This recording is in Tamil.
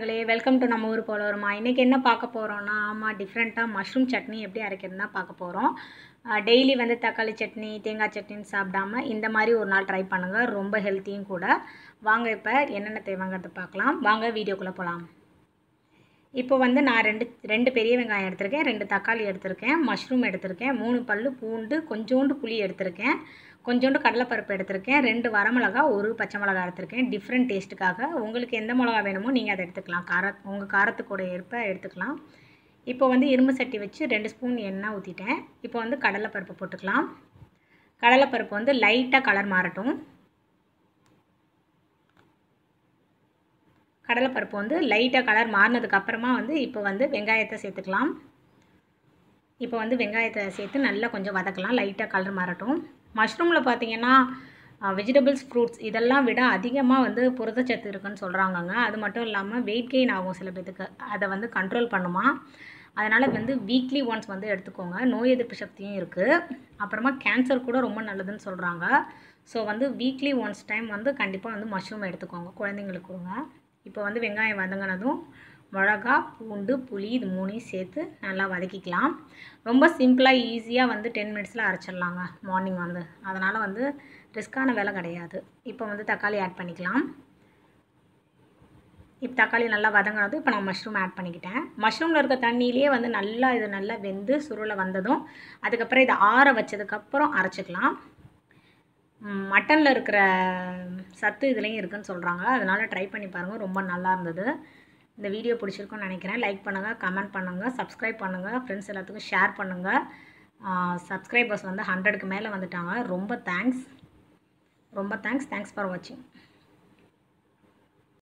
நண்பர்களே வெல்கம் டு நம்ம ஊர் போல வருமா இன்றைக்கி என்ன பார்க்க போகிறோன்னா ஆமாம் டிஃப்ரெண்ட்டாக மஷ்ரூம் சட்னி எப்படி அரைக்கிறதுனா பார்க்க போகிறோம் டெய்லி வந்து தக்காளி சட்னி தேங்காய் சட்னின்னு சாப்பிடாம இந்த மாதிரி ஒரு நாள் ட்ரை பண்ணுங்கள் ரொம்ப ஹெல்த்தியும் கூட வாங்க இப்போ என்னென்ன தேவைங்கிறத பார்க்கலாம் வாங்க வீடியோக்குள்ளே போகலாம் இப்போ வந்து நான் ரெண்டு ரெண்டு பெரிய வெங்காயம் எடுத்திருக்கேன் ரெண்டு தக்காளி எடுத்திருக்கேன் மஷ்ரூம் எடுத்திருக்கேன் மூணு பல் பூண்டு கொஞ்சோண்டு புளி எடுத்திருக்கேன் கொஞ்சோண்டு கடலைப்பருப்பு எடுத்திருக்கேன் ரெண்டு வரமிளகா ஒரு பச்சை மிளகா எடுத்திருக்கேன் டிஃப்ரெண்ட் டேஸ்ட்டுக்காக உங்களுக்கு எந்த மிளகா வேணுமோ நீங்கள் அதை எடுத்துக்கலாம் கார உங்கள் காரத்துக்கூட ஏற்ப எடுத்துக்கலாம் இப்போ வந்து இரும்பு சட்டி வச்சு ரெண்டு ஸ்பூன் எண்ணெய் ஊற்றிட்டேன் இப்போ வந்து கடலைப்பருப்பு போட்டுக்கலாம் கடலைப்பருப்பு வந்து லைட்டாக கலர் மாறட்டும் கடலைப்பருப்பு வந்து லைட்டாக கலர் அப்புறமா வந்து இப்போ வந்து வெங்காயத்தை சேர்த்துக்கலாம் இப்போ வந்து வெங்காயத்தை சேர்த்து நல்லா கொஞ்சம் வதக்கலாம் லைட்டாக கலர் மாறட்டும் மஷ்ரூமில் பார்த்திங்கன்னா வெஜிடபிள்ஸ் ஃப்ரூட்ஸ் இதெல்லாம் விட அதிகமாக வந்து புரதச்சத்து இருக்குதுன்னு சொல்கிறாங்கங்க அது மட்டும் இல்லாமல் வெயிட் கெயின் ஆகும் சில பேத்துக்கு அதை வந்து கண்ட்ரோல் பண்ணுமா அதனால் வந்து வீக்லி ஒன்ஸ் வந்து எடுத்துக்கோங்க நோய் எதிர்ப்பு சக்தியும் இருக்குது அப்புறமா கேன்சர் கூட ரொம்ப நல்லதுன்னு சொல்கிறாங்க ஸோ வந்து வீக்லி ஒன்ஸ் டைம் வந்து கண்டிப்பாக வந்து மஷ்ரூம் எடுத்துக்கோங்க குழந்தைங்களுக்கு கொடுங்க இப்போ வந்து வெங்காயம் வதங்கினதும் மிளகா பூண்டு புளி இது மூணையும் சேர்த்து நல்லா வதக்கிக்கலாம் ரொம்ப சிம்பிளாக ஈஸியாக வந்து டென் மினிட்ஸில் அரைச்சிடலாங்க மார்னிங் வந்து அதனால் வந்து ரிஸ்க்கான வேலை கிடையாது இப்போ வந்து தக்காளி ஆட் பண்ணிக்கலாம் இப்போ தக்காளி நல்லா வதங்கினது இப்போ நான் மஷ்ரூம் ஆட் பண்ணிக்கிட்டேன் மஷ்ரூமில் இருக்க தண்ணியிலே வந்து நல்லா இது நல்லா வெந்து சுருளை வந்ததும் அதுக்கப்புறம் இதை ஆற வச்சதுக்கப்புறம் அரைச்சிக்கலாம் மட்டனில் இருக்கிற சத்து இதுலேயும் இருக்குதுன்னு சொல்கிறாங்க அதனால் ட்ரை பண்ணி பாருங்கள் ரொம்ப நல்லா இருந்தது இந்த வீடியோ பிடிச்சிருக்குன்னு நினைக்கிறேன் லைக் பண்ணுங்கள் கமெண்ட் பண்ணுங்கள் சப்ஸ்கிரைப் பண்ணுங்கள் ஃப்ரெண்ட்ஸ் எல்லாத்துக்கும் ஷேர் பண்ணுங்கள் சப்ஸ்கிரைபர்ஸ் வந்து ஹண்ட்ரடுக்கு மேலே வந்துட்டாங்க ரொம்ப தேங்க்ஸ் ரொம்ப தேங்க்ஸ் தேங்க்ஸ் ஃபார் வாட்சிங்